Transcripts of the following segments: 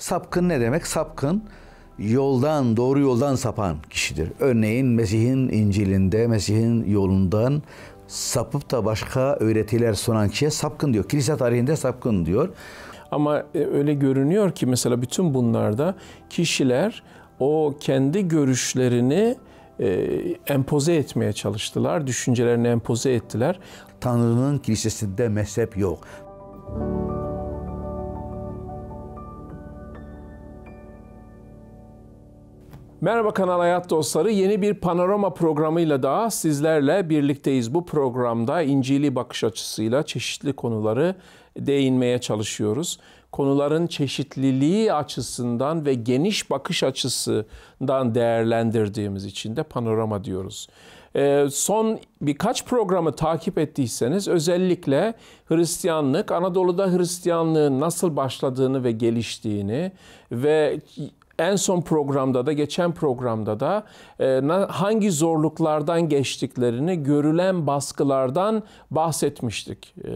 Sapkın ne demek? Sapkın yoldan, doğru yoldan sapan kişidir. Örneğin Mesih'in İncil'inde, Mesih'in yolundan sapıp da başka öğretiler sunan kişiye sapkın diyor. Kilise tarihinde sapkın diyor. Ama e, öyle görünüyor ki mesela bütün bunlarda kişiler o kendi görüşlerini e, empoze etmeye çalıştılar. Düşüncelerini empoze ettiler. Tanrı'nın kilisesinde mezhep yok. Müzik Merhaba Kanal Hayat dostları. Yeni bir panorama programıyla daha sizlerle birlikteyiz. Bu programda İncili bakış açısıyla çeşitli konuları değinmeye çalışıyoruz. Konuların çeşitliliği açısından ve geniş bakış açısından değerlendirdiğimiz için de panorama diyoruz. Ee, son birkaç programı takip ettiyseniz özellikle Hristiyanlık, Anadolu'da Hristiyanlığın nasıl başladığını ve geliştiğini ve en son programda da geçen programda da e, hangi zorluklardan geçtiklerini görülen baskılardan bahsetmiştik e,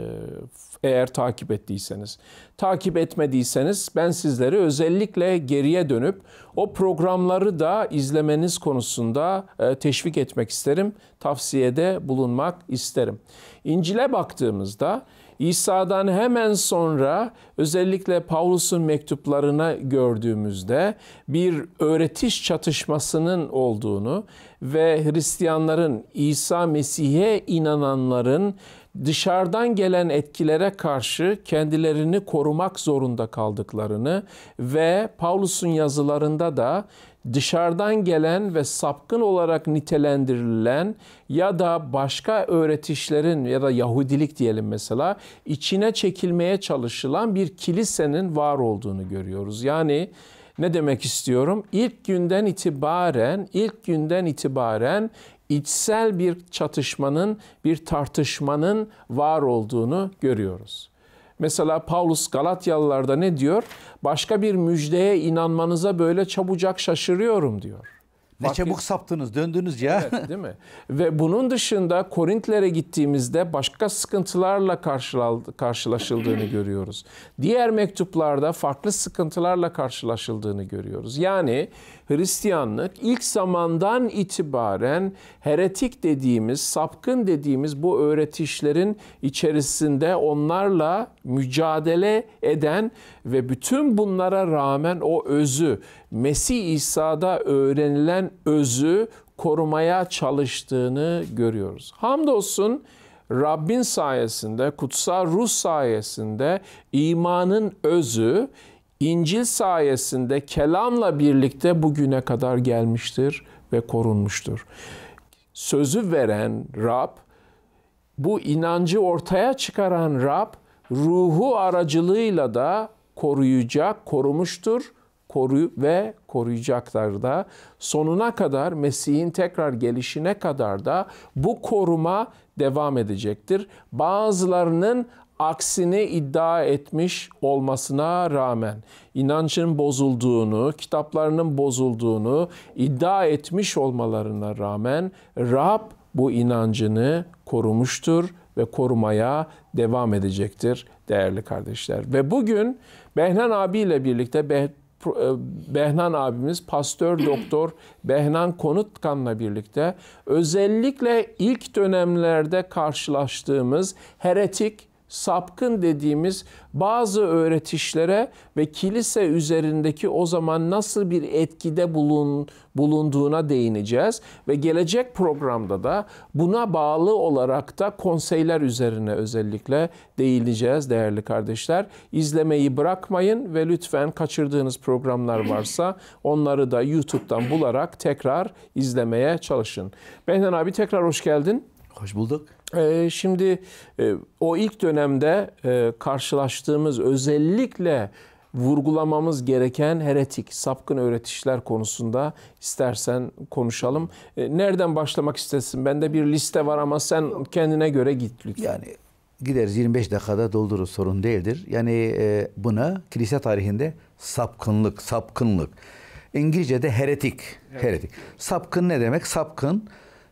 eğer takip ettiyseniz. Takip etmediyseniz ben sizlere özellikle geriye dönüp o programları da izlemeniz konusunda e, teşvik etmek isterim, tavsiyede bulunmak isterim. İncil'e baktığımızda İsa'dan hemen sonra özellikle Pavlus'un mektuplarına gördüğümüzde bir öğretiş çatışmasının olduğunu ve Hristiyanların İsa Mesih'e inananların dışarıdan gelen etkilere karşı kendilerini korumak zorunda kaldıklarını ve Paulus'un yazılarında da dışarıdan gelen ve sapkın olarak nitelendirilen ya da başka öğretişlerin ya da Yahudilik diyelim mesela içine çekilmeye çalışılan bir kilisenin var olduğunu görüyoruz. Yani ne demek istiyorum? İlk günden itibaren, ilk günden itibaren içsel bir çatışmanın, bir tartışmanın var olduğunu görüyoruz. Mesela Paulus Galatyalılarda ne diyor? Başka bir müjdeye inanmanıza böyle çabucak şaşırıyorum diyor. Ne Bak, çabuk saptınız, döndünüz ya. Evet, değil mi? Ve bunun dışında Korintlere gittiğimizde başka sıkıntılarla karşılaşıldığını görüyoruz. Diğer mektuplarda farklı sıkıntılarla karşılaşıldığını görüyoruz. Yani Hristiyanlık ilk zamandan itibaren heretik dediğimiz, sapkın dediğimiz bu öğretişlerin içerisinde onlarla mücadele eden ve bütün bunlara rağmen o özü, Mesih İsa'da öğrenilen özü korumaya çalıştığını görüyoruz. Hamdolsun Rabbin sayesinde, kutsal ruh sayesinde imanın özü İncil sayesinde kelamla birlikte bugüne kadar gelmiştir ve korunmuştur. Sözü veren Rab, bu inancı ortaya çıkaran Rab, ruhu aracılığıyla da koruyacak, korumuştur koru ve koruyacaklar da sonuna kadar Mesih'in tekrar gelişine kadar da bu koruma devam edecektir. Bazılarının aksini iddia etmiş olmasına rağmen inancın bozulduğunu, kitaplarının bozulduğunu iddia etmiş olmalarına rağmen Rab bu inancını korumuştur ve korumaya devam edecektir değerli kardeşler. Ve bugün Behnan abiyle birlikte e, Behnan abimiz Pastör Doktor Behnan Konutkan'la birlikte özellikle ilk dönemlerde karşılaştığımız heretik sapkın dediğimiz bazı öğretişlere ve kilise üzerindeki o zaman nasıl bir etkide bulun, bulunduğuna değineceğiz ve gelecek programda da buna bağlı olarak da konseyler üzerine özellikle değineceğiz değerli kardeşler. İzlemeyi bırakmayın ve lütfen kaçırdığınız programlar varsa onları da YouTube'dan bularak tekrar izlemeye çalışın. Behnen abi tekrar hoş geldin. Hoş bulduk. Ee, şimdi e, o ilk dönemde e, karşılaştığımız özellikle vurgulamamız gereken heretik, sapkın öğretişler konusunda istersen konuşalım. E, nereden başlamak istesin? Bende bir liste var ama sen kendine göre git lütfen. Yani gideriz 25 dakikada doldururuz sorun değildir. Yani buna kilise tarihinde sapkınlık, sapkınlık. İngilizce'de heretik, heretik. Sapkın ne demek? Sapkın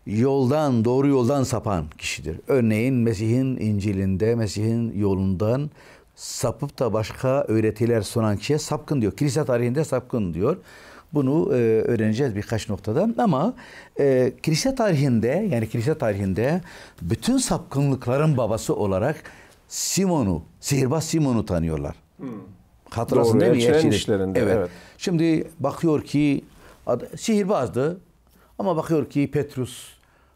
yoldan, doğru yoldan sapan kişidir. Örneğin Mesih'in İncil'inde, Mesih'in yolundan sapıp da başka öğretiler sunan kişiye sapkın diyor. Kilise tarihinde sapkın diyor. Bunu e, öğreneceğiz birkaç noktada. ama e, kilise tarihinde yani kilise tarihinde bütün sapkınlıkların babası olarak Simon'u, sihirbaz Simon'u tanıyorlar. Hmm. Hatırlasın Doğru, değil mi? Evet. evet. evet. Şimdi bakıyor ki sihirbazdı ama bakıyor ki Petrus,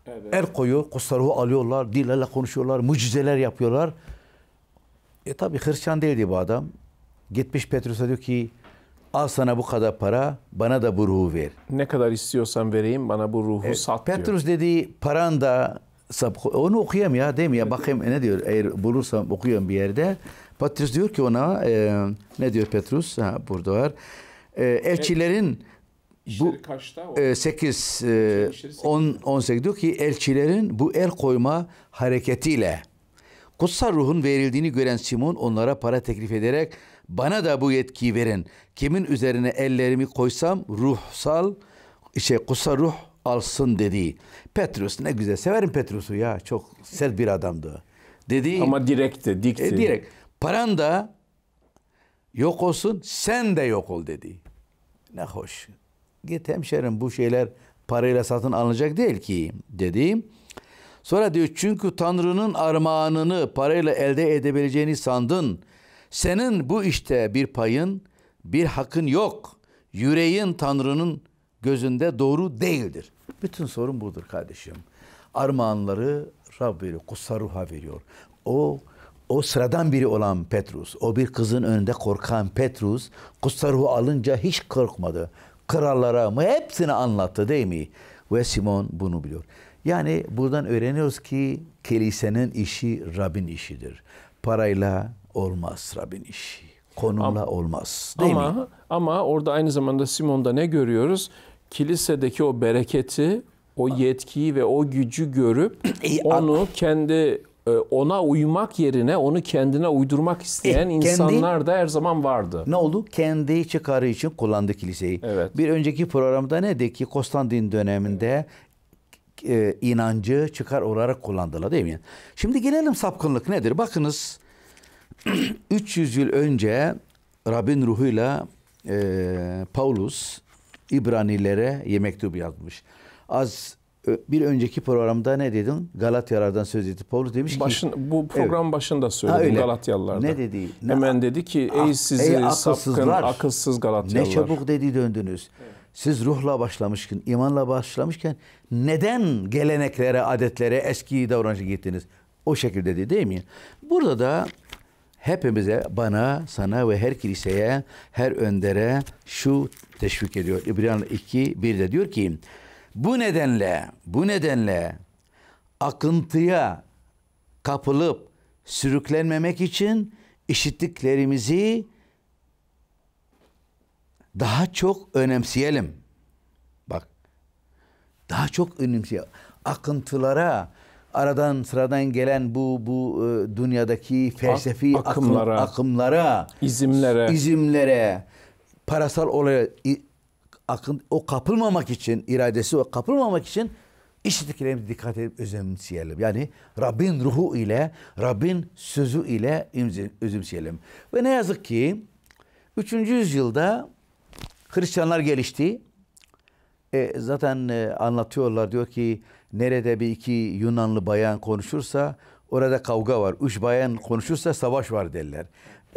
evet. Erko'yu, Kustarov'u alıyorlar, dillerle konuşuyorlar, mucizeler yapıyorlar. E tabi Hristiyan değildi bu adam. Gitmiş Petrus'a diyor ki al sana bu kadar para bana da bu ruhu ver. Ne kadar istiyorsan vereyim bana bu ruhu e, sat Petrus diyor. dedi paran da onu okuyayım ya değil mi ya bakayım e, ne diyor eğer bulursam okuyorum bir yerde. Petrus diyor ki ona e, ne diyor Petrus ha, burada var. E, elçilerin evet bu kaçta? O? 8 10 18 diyor ki elçilerin bu el koyma hareketiyle kutsal ruhun verildiğini gören Simon onlara para teklif ederek bana da bu yetkiyi verin. Kimin üzerine ellerimi koysam ruhsal şey kutsal ruh alsın dedi. Petrus ne güzel severim Petrus'u ya çok sert bir adamdı. Dedi. Ama direkti, dikti. E, direkt. Paran da yok olsun sen de yok ol dedi. Ne hoş git hemşerim bu şeyler parayla satın alınacak değil ki dedi. Sonra diyor çünkü Tanrı'nın armağanını parayla elde edebileceğini sandın. Senin bu işte bir payın, bir hakkın yok. Yüreğin Tanrı'nın gözünde doğru değildir. Bütün sorun budur kardeşim. Armağanları Rab veriyor, kutsaruha veriyor. O o sıradan biri olan Petrus, o bir kızın önünde korkan Petrus, kutsaruhu alınca hiç korkmadı krallara mı hepsini anlattı değil mi? Ve Simon bunu biliyor. Yani buradan öğreniyoruz ki kilisenin işi Rabbin işidir. Parayla olmaz Rabbin işi. Konumla ama, olmaz değil ama, mi? Ama orada aynı zamanda Simon'da ne görüyoruz? Kilisedeki o bereketi, o ah. yetkiyi ve o gücü görüp onu kendi e, ona uymak yerine onu kendine uydurmak isteyen e, kendi, insanlar da her zaman vardı. Ne oldu? Kendi çıkarı için kullandı kiliseyi. Evet. Bir önceki programda ne dedik ki Konstantin döneminde e, inancı çıkar olarak kullandılar değil mi? Şimdi gelelim sapkınlık nedir? Bakınız 300 yıl önce Rabbin ruhuyla e, Paulus İbranilere mektup yazmış. Az bir önceki programda ne dedin? Galatyalardan söz etti. Paulus demiş Başın, ki... Bu program evet. başında söyledim Galatyalılardan. Ne dedi? Ne, Hemen dedi ki ey sizi ey sapkın, akılsız Galatyalılar. Ne çabuk dedi döndünüz. Siz ruhla başlamışken, imanla başlamışken neden geleneklere, adetlere, eski davranışa gittiniz? O şekilde dedi değil mi? Burada da hepimize, bana, sana ve her kiliseye, her öndere şu teşvik ediyor. İbrahim 2, 1'de diyor ki bu nedenle, bu nedenle akıntıya kapılıp sürüklenmemek için işittiklerimizi daha çok önemseyelim. Bak. Daha çok önemseyelim. Akıntılara aradan sıradan gelen bu bu e, dünyadaki felsefi akımlara, akımlara izimlere izimlere parasal olaya akın, o kapılmamak için iradesi o kapılmamak için işittiklerimize dikkat edip özümseyelim. Yani Rabbin ruhu ile Rabbin sözü ile özümseyelim. Ve ne yazık ki 3. yüzyılda Hristiyanlar gelişti. E, zaten e, anlatıyorlar diyor ki nerede bir iki Yunanlı bayan konuşursa orada kavga var. Üç bayan konuşursa savaş var derler.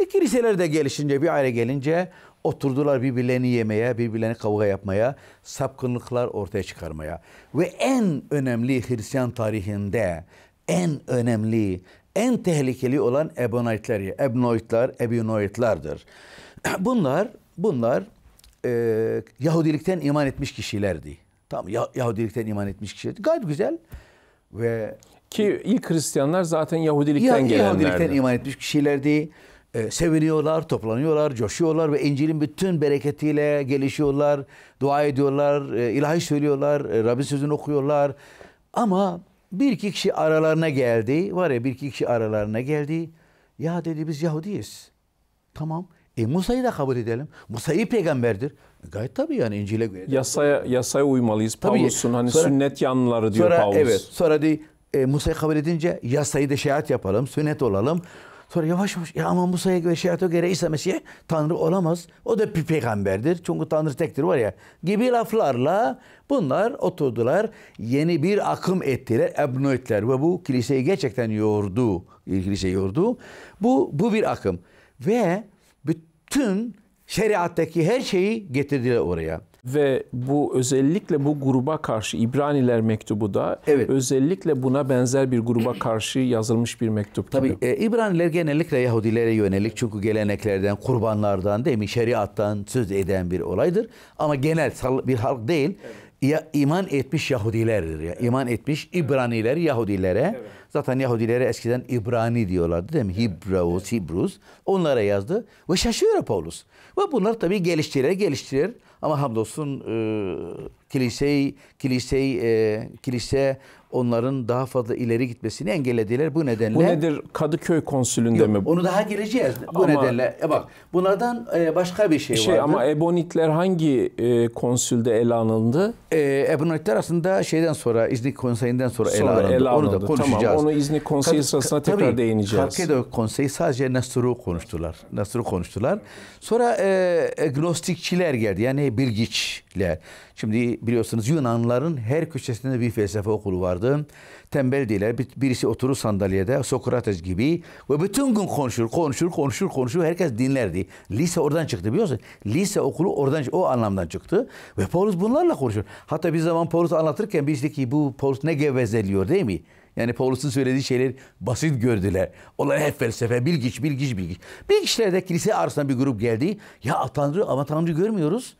E, kiliseler de gelişince bir aile gelince Oturdular birbirlerini yemeye, birbirlerini kavga yapmaya, sapkınlıklar ortaya çıkarmaya. Ve en önemli Hristiyan tarihinde en önemli, en tehlikeli olan Ebonitler, Ebnoitler, Ebionoitlardır. Bunlar, bunlar e, Yahudilikten iman etmiş kişilerdi. Tamam, Yahudilikten iman etmiş kişilerdi. Gayet güzel ve ki ilk Hristiyanlar zaten Yahudilikten ya, gelenlerdi. Yahudilikten iman etmiş kişilerdi e, seviniyorlar, toplanıyorlar, coşuyorlar ve İncil'in bütün bereketiyle gelişiyorlar, dua ediyorlar, e, ilahi söylüyorlar, e, Rabbin sözünü okuyorlar. Ama bir iki kişi aralarına geldi, var ya bir iki kişi aralarına geldi. Ya dedi biz Yahudiyiz. Tamam. E Musa'yı da kabul edelim. Musa'yı peygamberdir. E, gayet tabii yani İncil'e göre. Yasaya, yasaya uymalıyız. Tabii. Pavlus'un hani sonra, sünnet yanları diyor sonra, Pavlus. Evet. Sonra de, e, Musa'yı kabul edince yasayı da şeriat yapalım, sünnet olalım. Sonra yavaş yavaş ya ama Musa'ya göre şeriatı göre İsa Mesih'e Tanrı olamaz. O da bir peygamberdir. Çünkü Tanrı tektir var ya. Gibi laflarla bunlar oturdular. Yeni bir akım ettiler. Ebnoitler ve bu kiliseyi gerçekten yordu. Kiliseyi yordu. Bu, bu bir akım. Ve bütün şeriattaki her şeyi getirdiler oraya. Ve bu özellikle bu gruba karşı İbraniler mektubu da evet. özellikle buna benzer bir gruba karşı yazılmış bir mektup. Tabii e, İbraniler genellikle Yahudilere yönelik çünkü geleneklerden, kurbanlardan değil mi şeriattan söz eden bir olaydır. Ama genel bir halk değil. Evet ya iman etmiş Yahudilerdir. Ya. İman etmiş İbraniler Yahudilere. Evet. Zaten Yahudilere eskiden İbrani diyorlardı değil mi? Hebrews, Hebrews. Onlara yazdı. Ve şaşırıyor Paulus. Ve bunlar tabii geliştirir, geliştirir. Ama hamdolsun e, kiliseyi, kiliseyi, e, kilise onların daha fazla ileri gitmesini engellediler. Bu nedenle... Bu nedir? Kadıköy konsülünde yok, mi? Onu daha geleceğiz. Bu ama, nedenle e bak bunlardan e, başka bir şey, şey vardı. Ama Ebonitler hangi e, konsülde ele alındı? E, Ebonitler aslında şeyden sonra İznik Konseyi'nden sonra, sonra ele alındı. Ele Onu da konuşacağız. Tamam, onu İznik Konseyi sırasında tekrar tabii, değineceğiz. Kadıköy Konseyi sadece Nasır'ı konuştular. Nasır'ı konuştular. Sonra e, gnostikçiler geldi. Yani bilgiçler. Şimdi biliyorsunuz Yunanların her köşesinde bir felsefe okulu vardı vardı. Tembel değiller. birisi oturur sandalyede Sokrates gibi ve bütün gün konuşur, konuşur, konuşur, konuşur. Herkes dinlerdi. Lise oradan çıktı biliyorsun. Lise okulu oradan o anlamdan çıktı. Ve Paulus bunlarla konuşur. Hatta bir zaman Paulus anlatırken biz ki bu Paulus ne gevezeliyor değil mi? Yani Paulus'un söylediği şeyler basit gördüler. Onlar hep felsefe, bilgiç, bilgiç, bilgiç. Bilgiçlerde kilise arasında bir grup geldi. Ya Tanrı ama Tanrı görmüyoruz.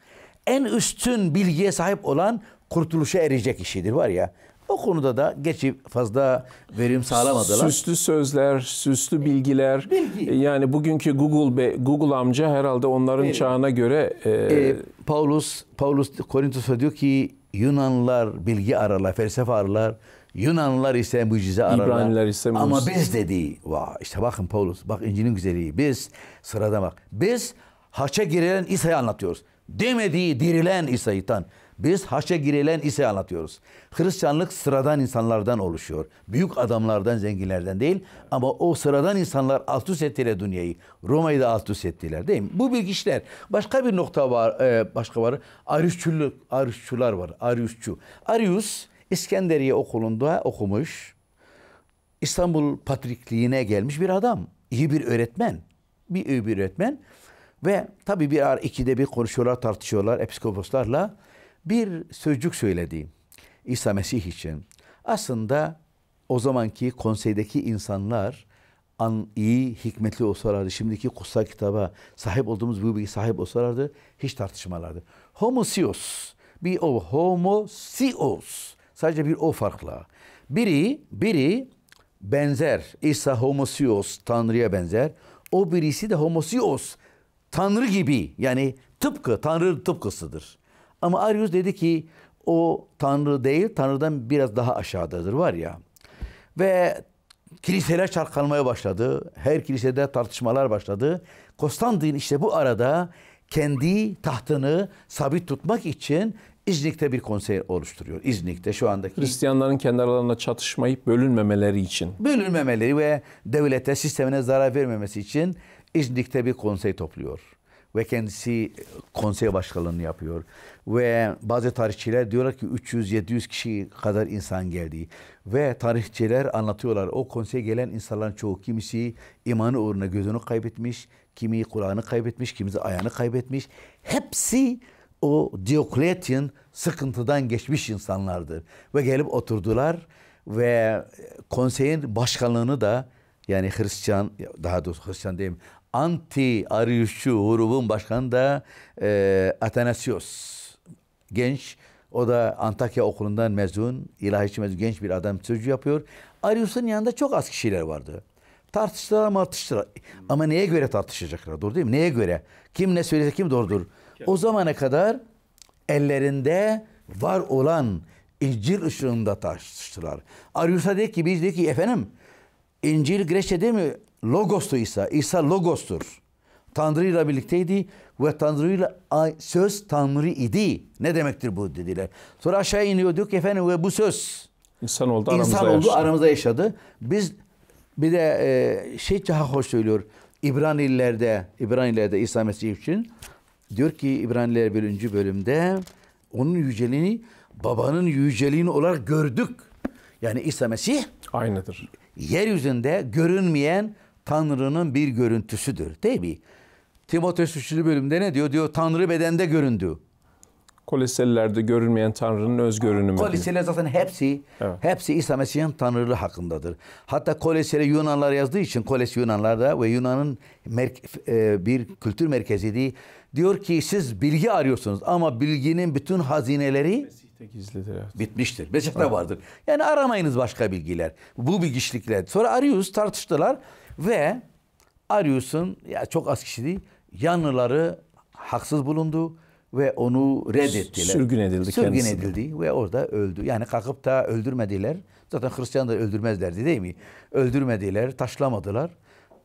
En üstün bilgiye sahip olan kurtuluşa erecek işidir var ya. O konuda da geçip fazla verim sağlamadılar. Süslü sözler, süslü bilgiler. Bilgi. Yani bugünkü Google be, Google amca herhalde onların evet. çağına göre e... E, Paulus Paulus Korintus'a diyor ki Yunanlar bilgi ararlar, felsefe ararlar. Yunanlar ise mucize ararlar. İbraniler ise mucize. Ama biz dedi, vah işte bakın Paulus, bak İncil'in güzelliği. Biz sırada bak. Biz haça girilen İsa'yı anlatıyoruz. Demediği dirilen İsa'yı tan. Biz haşa girilen ise anlatıyoruz. Hristiyanlık sıradan insanlardan oluşuyor. Büyük adamlardan, zenginlerden değil. Ama o sıradan insanlar alt üst ettiler dünyayı. Roma'yı da alt üst ettiler değil mi? Bu bilgiçler. Başka bir nokta var, e, başka var. Ariusçuluk, Ariusçular var. Ariusçu. Arius İskenderiye okulunda okumuş. İstanbul Patrikliğine gelmiş bir adam. İyi bir öğretmen. Bir iyi bir öğretmen. Ve tabii bir ara ikide bir konuşuyorlar, tartışıyorlar episkoposlarla bir sözcük söyledi İsa Mesih için. Aslında o zamanki konseydeki insanlar an, iyi, hikmetli olsalardı, şimdiki kutsal kitaba sahip olduğumuz bu bilgi sahip olsalardı hiç tartışmalardı. Homosios, bir o, homosios. Sadece bir o farkla. Biri, biri benzer. İsa homosios, Tanrı'ya benzer. O birisi de homosios, Tanrı gibi. Yani tıpkı, Tanrı tıpkısıdır. Ama Arius dedi ki o Tanrı değil, Tanrı'dan biraz daha aşağıdadır var ya. Ve kiliseler çarkalmaya başladı. Her kilisede tartışmalar başladı. Konstantin işte bu arada kendi tahtını sabit tutmak için İznik'te bir konsey oluşturuyor. İznik'te şu andaki... Hristiyanların kendi aralarında çatışmayıp bölünmemeleri için. Bölünmemeleri ve devlete, sistemine zarar vermemesi için İznik'te bir konsey topluyor ve kendisi e, konsey başkanlığını yapıyor. Ve bazı tarihçiler diyorlar ki 300-700 kişi kadar insan geldi. Ve tarihçiler anlatıyorlar o konseye gelen insanların çoğu kimisi imanı uğruna gözünü kaybetmiş, kimi kulağını kaybetmiş, kimisi ayağını kaybetmiş. Hepsi o Diokletian sıkıntıdan geçmiş insanlardır. Ve gelip oturdular ve e, konseyin başkanlığını da yani Hristiyan daha doğrusu Hristiyan diyeyim anti arayışçı grubun başkanı da e, Atanasios. Genç o da Antakya okulundan mezun, ilahiyatçı mezun genç bir adam sözcü yapıyor. Arius'un yanında çok az kişiler vardı. Tartıştılar ama tartıştılar. Ama neye göre tartışacaklar? Doğru değil mi? Neye göre? Kim ne söylese kim doğrudur? O zamana kadar ellerinde var olan İncil ışığında tartıştılar. Arius'a dedi ki biz dedi ki efendim İncil Greççe'de mi Logos'tu İsa. İsa Logos'tur. Tanrı ile birlikteydi ve Tanrı ile söz Tanrı idi. Ne demektir bu dediler. Sonra aşağı iniyor diyor ki efendim ve bu söz insan oldu aramızda insan oldu, yaşadı. aramızda yaşadı. Biz bir de e, şey daha hoş söylüyor. İbranilerde, İbranilerde İsa Mesih için diyor ki İbraniler 1. bölümde onun yüceliğini babanın yüceliğini olarak gördük. Yani İsa Mesih aynıdır. Yeryüzünde görünmeyen Tanrı'nın bir görüntüsüdür. Değil mi? Timoteus 3. bölümde ne diyor? Diyor Tanrı bedende göründü. Koliselilerde görünmeyen Tanrı'nın öz görünümü. Koliseliler zaten hepsi, evet. hepsi İsa Mesih'in Tanrılığı hakkındadır. Hatta Koliseli Yunanlar yazdığı için Koles Yunanlarda ve Yunan'ın e, bir kültür merkeziydi. Diyor ki siz bilgi arıyorsunuz ama bilginin bütün hazineleri gizlidir. Evet. Bitmiştir. Mesih'te evet. vardır. Yani aramayınız başka bilgiler. Bu bilgiçlikler. Sonra arıyoruz tartıştılar. Ve Arius'un ya çok az kişi değil yanıları haksız bulundu ve onu reddettiler. Sürgün edildi Sürgün kendisi. edildi ve orada öldü. Yani kalkıp da öldürmediler. Zaten Hristiyan da öldürmezlerdi değil mi? Öldürmediler, taşlamadılar.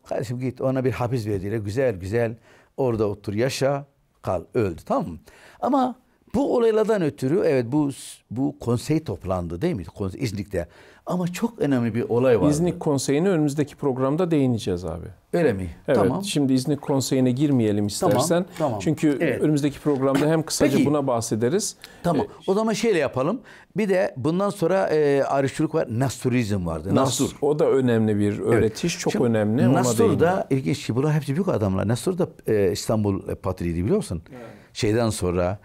Kardeşim git ona bir hapis verdiler. Güzel güzel orada otur yaşa kal öldü tamam mı? Ama bu olaylardan ötürü evet bu bu konsey toplandı değil mi? Konsey, İznik'te. Ama çok önemli bir olay var. İznik Konseyi'ne önümüzdeki programda değineceğiz abi. Öyle mi? Evet. Tamam. Şimdi İznik Konseyi'ne girmeyelim istersen. Tamam. tamam. Çünkü evet. önümüzdeki programda hem kısaca Peki. buna bahsederiz. Tamam. Ee, o zaman şöyle yapalım. Bir de bundan sonra e, ayrışçılık var. Nasturizm vardı. Nastur. Nastur. O da önemli bir öğretiş. Evet. Çok Şimdi, önemli. Nastur da ilginç ki bunlar hepsi büyük adamlar. Nastur da e, İstanbul patriydi biliyorsun. Evet. Şeyden sonra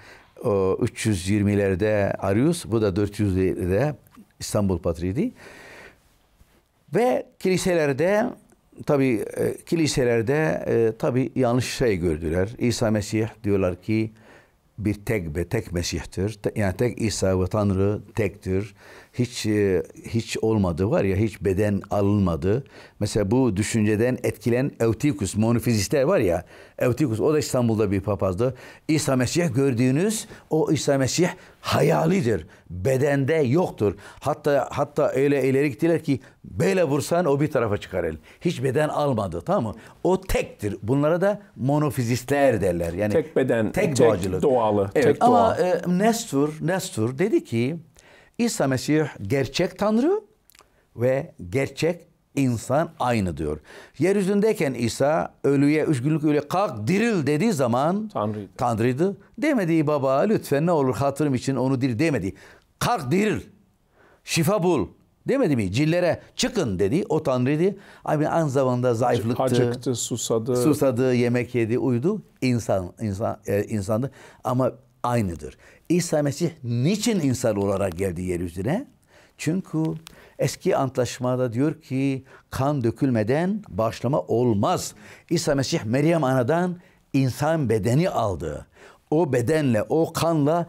o 320'lerde Arius, bu da 400'lerde İstanbul Patriği Ve kiliselerde tabi e, kiliselerde e, tabi yanlış şey gördüler. İsa Mesih diyorlar ki bir tek be tek Mesih'tir. Yani tek İsa ve Tanrı tektir hiç e, hiç olmadı var ya hiç beden alınmadı. Mesela bu düşünceden etkilen Eutikus monofizistler var ya. Eutikus o da İstanbul'da bir papazdı. İsa Mesih gördüğünüz o İsa Mesih hayalidir. Bedende yoktur. Hatta hatta öyle ileri gittiler ki böyle vursan o bir tarafa çıkar el. Hiç beden almadı tamam mı? O tektir. Bunlara da monofizistler derler. Yani tek beden, tek, tek doğacılık. doğalı. Evet, tek ama doğal. e, Nestor Nestor dedi ki İsa Mesih gerçek Tanrı ve gerçek insan aynı diyor. Yeryüzündeyken İsa ölüye üç günlük öyle kalk diril dediği zaman Tanrıydı. Tanrıydı. Demedi baba lütfen ne olur hatırım için onu diril demedi. Kalk diril. Şifa bul. Demedi mi? Cillere çıkın dedi. O Tanrıydı. Abi aynı zamanda zayıflıktı. Acıktı, susadı. Susadı, yemek yedi, uyudu. İnsan, insan, e, insandı. Ama aynıdır. İsa Mesih niçin insan olarak geldi yeryüzüne? Çünkü eski antlaşmada diyor ki kan dökülmeden bağışlama olmaz. İsa Mesih Meryem anadan insan bedeni aldı. O bedenle, o kanla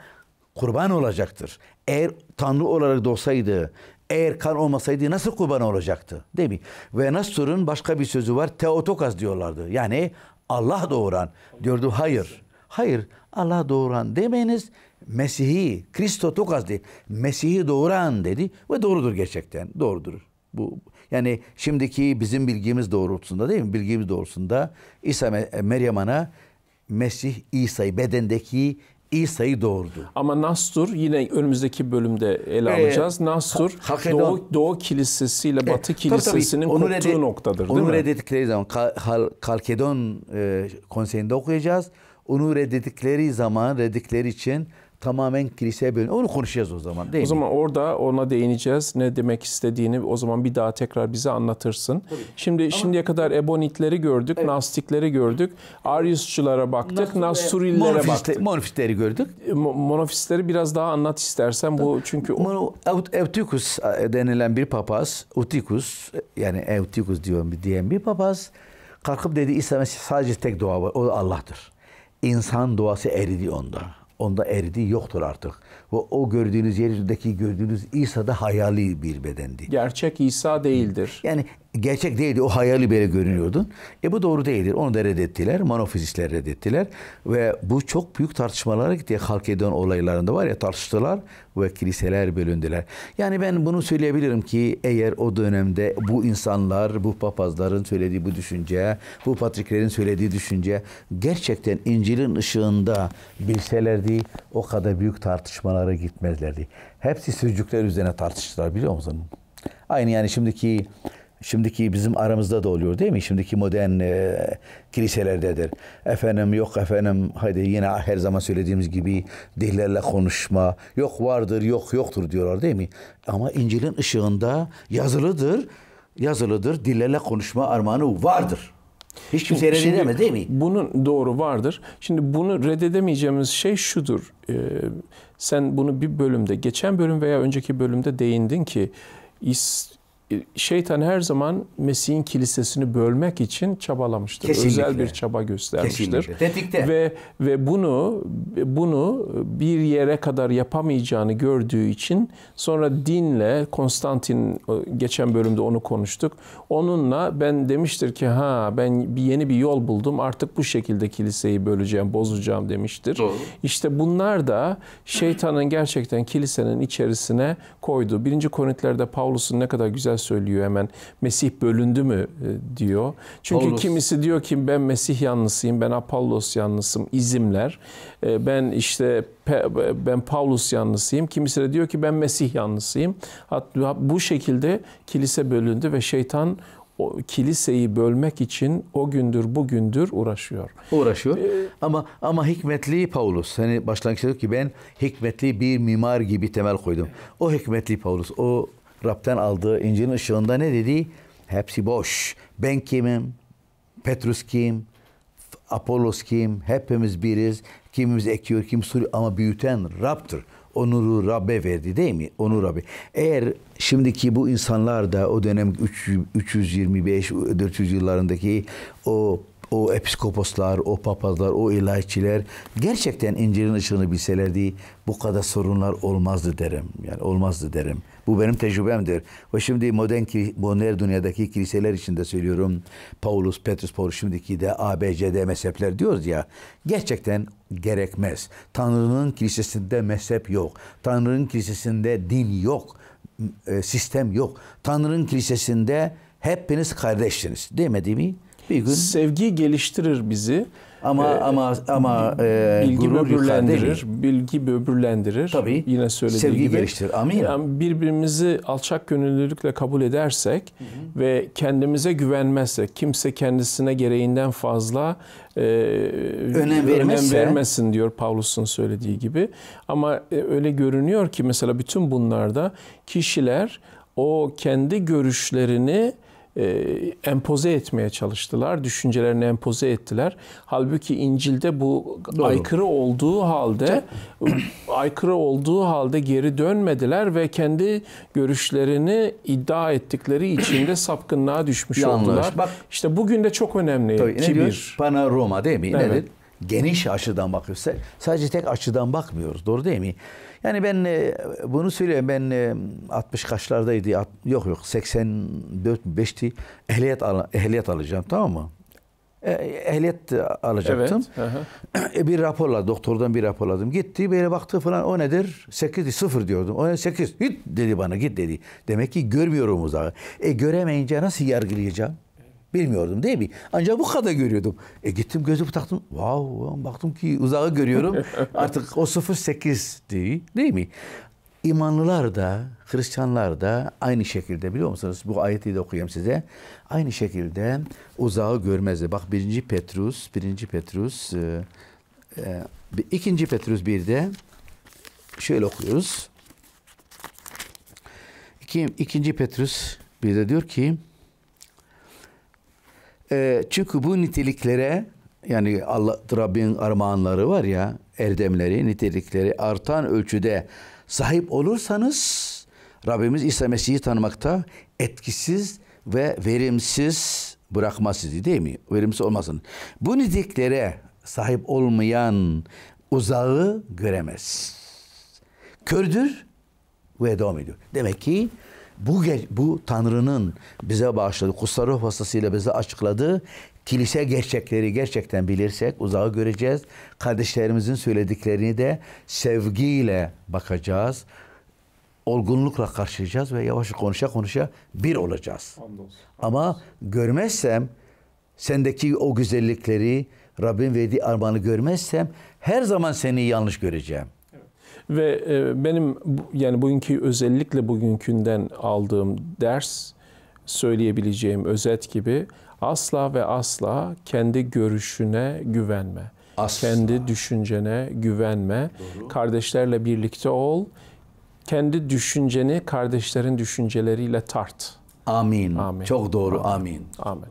kurban olacaktır. Eğer Tanrı olarak doğsaydı, eğer kan olmasaydı nasıl kurban olacaktı? Değil mi? Ve Nastur'un başka bir sözü var. Teotokas diyorlardı. Yani Allah doğuran. Diyordu hayır. Hayır. Allah doğuran demeyiniz. Mesih'i, Kristo Tokas değil. Mesih'i doğuran dedi ve doğrudur gerçekten. Doğrudur. Bu yani şimdiki bizim bilgimiz doğrultusunda değil mi? Bilgimiz doğrultusunda İsa Meryem Ana Mesih İsa'yı bedendeki İsa'yı doğurdu. Ama Nastur yine önümüzdeki bölümde ele ee, alacağız. Nastur ha, Doğu, Doğu Kilisesi ile e, Batı e, Kilisesi'nin tabii, koptuğu noktadır onu mi? Onu reddettikleri zaman Kalkedon e, konseyinde okuyacağız. Onu reddedikleri zaman, reddedikleri için tamamen kiliseye bölün. Onu konuşacağız o zaman değil O mi? zaman orada ona değineceğiz. Ne demek istediğini o zaman bir daha tekrar bize anlatırsın. Tabii. Şimdi Ama, şimdiye kadar Ebonitleri gördük, evet. Nastikleri gördük, Ariusçulara baktık, nasturillere baktık. monofistleri gördük. E, monofistleri biraz daha anlat istersen Tabii. bu çünkü... O... Eutikus e, denilen bir papaz, Utikus e, yani Eutikus diyorum diyen bir papaz kalkıp dedi İsa Mesih sadece tek dua var, o Allah'tır. İnsan doğası eridi onda. Onda eridi yoktur artık. Ve o gördüğünüz yerdeki gördüğünüz İsa da hayali bir bedendi. Gerçek İsa değildir. Yani gerçek değildi. O hayali böyle görünüyordun. E bu doğru değildir. Onu da reddettiler. Monofizistler reddettiler. Ve bu çok büyük tartışmalara gitti. Halkedon olaylarında var ya tartıştılar ve kiliseler bölündüler. Yani ben bunu söyleyebilirim ki eğer o dönemde bu insanlar, bu papazların söylediği bu düşünce, bu patriklerin söylediği düşünce gerçekten İncil'in ışığında bilselerdi o kadar büyük tartışmalara gitmezlerdi. Hepsi sözcükler üzerine tartıştılar biliyor musun? Aynı yani şimdiki Şimdiki bizim aramızda da oluyor değil mi? Şimdiki modern e, kiliselerdedir. Efendim yok efendim hadi yine her zaman söylediğimiz gibi dillerle konuşma. Yok vardır yok yoktur diyorlar değil mi? Ama İncil'in ışığında yazılıdır. Yazılıdır dillerle konuşma armağanı vardır. Hiç kimse reddedemez değil mi? Bunun doğru vardır. Şimdi bunu reddedemeyeceğimiz şey şudur. Ee, sen bunu bir bölümde, geçen bölüm veya önceki bölümde değindin ki İs e, şeytan her zaman Mesih'in kilisesini bölmek için çabalamıştır. Kesinlikle. Özel bir çaba göstermiştir. Kesinlikle. Ve ve bunu bunu bir yere kadar yapamayacağını gördüğü için sonra dinle Konstantin e, geçen bölümde onu konuştuk. Onunla ben demiştir ki ha ben bir yeni bir yol buldum. Artık bu şekilde kiliseyi böleceğim, bozacağım demiştir. Doğru. İşte bunlar da şeytanın gerçekten kilisenin içerisine koydu Birinci Korintiler'de Pavlus'un ne kadar güzel söylüyor hemen. Mesih bölündü mü e, diyor. Çünkü Paulus. kimisi diyor ki ben Mesih yanlısıyım, ben Apollos yanlısım, izimler. E, ben işte ben Paulus yanlısıyım. Kimisi de diyor ki ben Mesih yanlısıyım. Hatta bu şekilde kilise bölündü ve şeytan o kiliseyi bölmek için o gündür bugündür uğraşıyor. Uğraşıyor. Ee, ama ama hikmetli Paulus. Hani başlangıçta diyor ki ben hikmetli bir mimar gibi temel koydum. O hikmetli Paulus. O Rab'den aldığı İncil'in ışığında ne dedi? Hepsi boş. Ben kimim? Petrus kim? Apollos kim? Hepimiz biriz. Kimimiz ekiyor, kim suruyor ama büyüten Rab'dır. Onuru Rab'be verdi değil mi? Onu Rab'be. Eğer şimdiki bu insanlar da o dönem 3, 325-400 yıllarındaki o o episkoposlar, o papazlar, o ilahçiler gerçekten İncil'in ışığını bilselerdi bu kadar sorunlar olmazdı derim. Yani olmazdı derim. Bu benim tecrübemdir. Ve şimdi modern, modern dünyadaki kiliseler için de söylüyorum. Paulus, Petrus, Paulus şimdiki de ABCD mezhepler diyoruz ya. Gerçekten gerekmez. Tanrı'nın kilisesinde mezhep yok. Tanrı'nın kilisesinde din yok. E, sistem yok. Tanrı'nın kilisesinde hepiniz kardeşsiniz. Değil mi değil mi? Bir gün sevgi geliştirir bizi. Ama ee, ama ama e, bilgi gurur böbürlendirir, bilgi böbürlendirir. Tabii. Yine söylediğim sevgi gibi. geliştirir. Amin. Yani birbirimizi alçak gönüllülükle kabul edersek hı hı. ve kendimize güvenmezsek, kimse kendisine gereğinden fazla e, önem, vermezse, önem vermesin diyor Pavlus'un söylediği gibi. Ama e, öyle görünüyor ki mesela bütün bunlarda kişiler o kendi görüşlerini e, empoze etmeye çalıştılar. Düşüncelerini empoze ettiler. Halbuki İncil'de bu Doğru. aykırı olduğu halde aykırı olduğu halde geri dönmediler ve kendi görüşlerini iddia ettikleri için de sapkınlığa düşmüş Yanlış. oldular. Bak, işte bugün de çok önemli. Tabii, kibir. Ne Bana Roma değil mi? Evet. Nedir? Geniş açıdan bakıyorsak sadece tek açıdan bakmıyoruz. Doğru değil mi? Yani ben e, bunu söyleyeyim. Ben 60 e, kaçlardaydı. Yok yok 84 5'ti. Ehliyet al ehliyet alacağım tamam mı? E, ehliyet alacaktım. Evet, bir raporla doktordan bir raporladım. Gitti böyle baktı falan o nedir? 8 sıfır diyordum. O 8 git dedi bana git dedi. Demek ki görmüyorum uzağı. E göremeyince nasıl yargılayacağım? Bilmiyordum değil mi? Ancak bu kadar görüyordum. E gittim gözümü taktım. Wow, baktım ki uzağı görüyorum. Artık o 08'di değil mi? İmanlılar da, Hristiyanlar da aynı şekilde biliyor musunuz? Bu ayeti de okuyayım size. Aynı şekilde uzağı görmezdi. Bak 1. Petrus, 1. Petrus, 2. E, e, Petrus 1'de şöyle okuyoruz. 2. Petrus 1'de diyor ki e, çünkü bu niteliklere yani Allah Rabbin armağanları var ya erdemleri, nitelikleri artan ölçüde sahip olursanız Rabbimiz İsa Mesih'i tanımakta etkisiz ve verimsiz bırakmaz sizi değil mi? Verimsiz olmasın. Bu niteliklere sahip olmayan uzağı göremez. Kördür ve devam ediyor. Demek ki bu, bu Tanrı'nın bize bağışladığı, kutsal ruh vasıtasıyla bize açıkladığı kilise gerçekleri gerçekten bilirsek uzağı göreceğiz. Kardeşlerimizin söylediklerini de sevgiyle bakacağız. Olgunlukla karşılayacağız ve yavaş konuşa konuşa bir olacağız. Ama görmezsem sendeki o güzellikleri Rabbin verdiği armağanı görmezsem her zaman seni yanlış göreceğim. Ve e, benim yani bugünkü özellikle bugünkünden aldığım ders söyleyebileceğim özet gibi asla ve asla kendi görüşüne güvenme. Asla. Kendi düşüncene güvenme. Doğru. Kardeşlerle birlikte ol. Kendi düşünceni kardeşlerin düşünceleriyle tart. Amin. amin. Çok doğru. Amin. Amin. amin.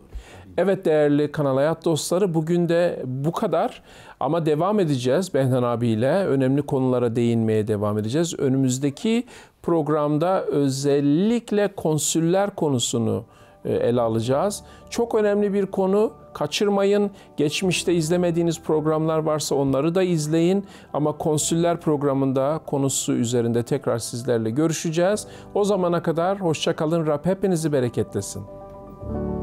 Evet değerli Kanal Hayat dostları bugün de bu kadar ama devam edeceğiz Behnan abiyle önemli konulara değinmeye devam edeceğiz. Önümüzdeki programda özellikle konsüller konusunu e, ele alacağız. Çok önemli bir konu. Kaçırmayın. Geçmişte izlemediğiniz programlar varsa onları da izleyin. Ama konsüller programında konusu üzerinde tekrar sizlerle görüşeceğiz. O zamana kadar hoşçakalın. Rab hepinizi bereketlesin.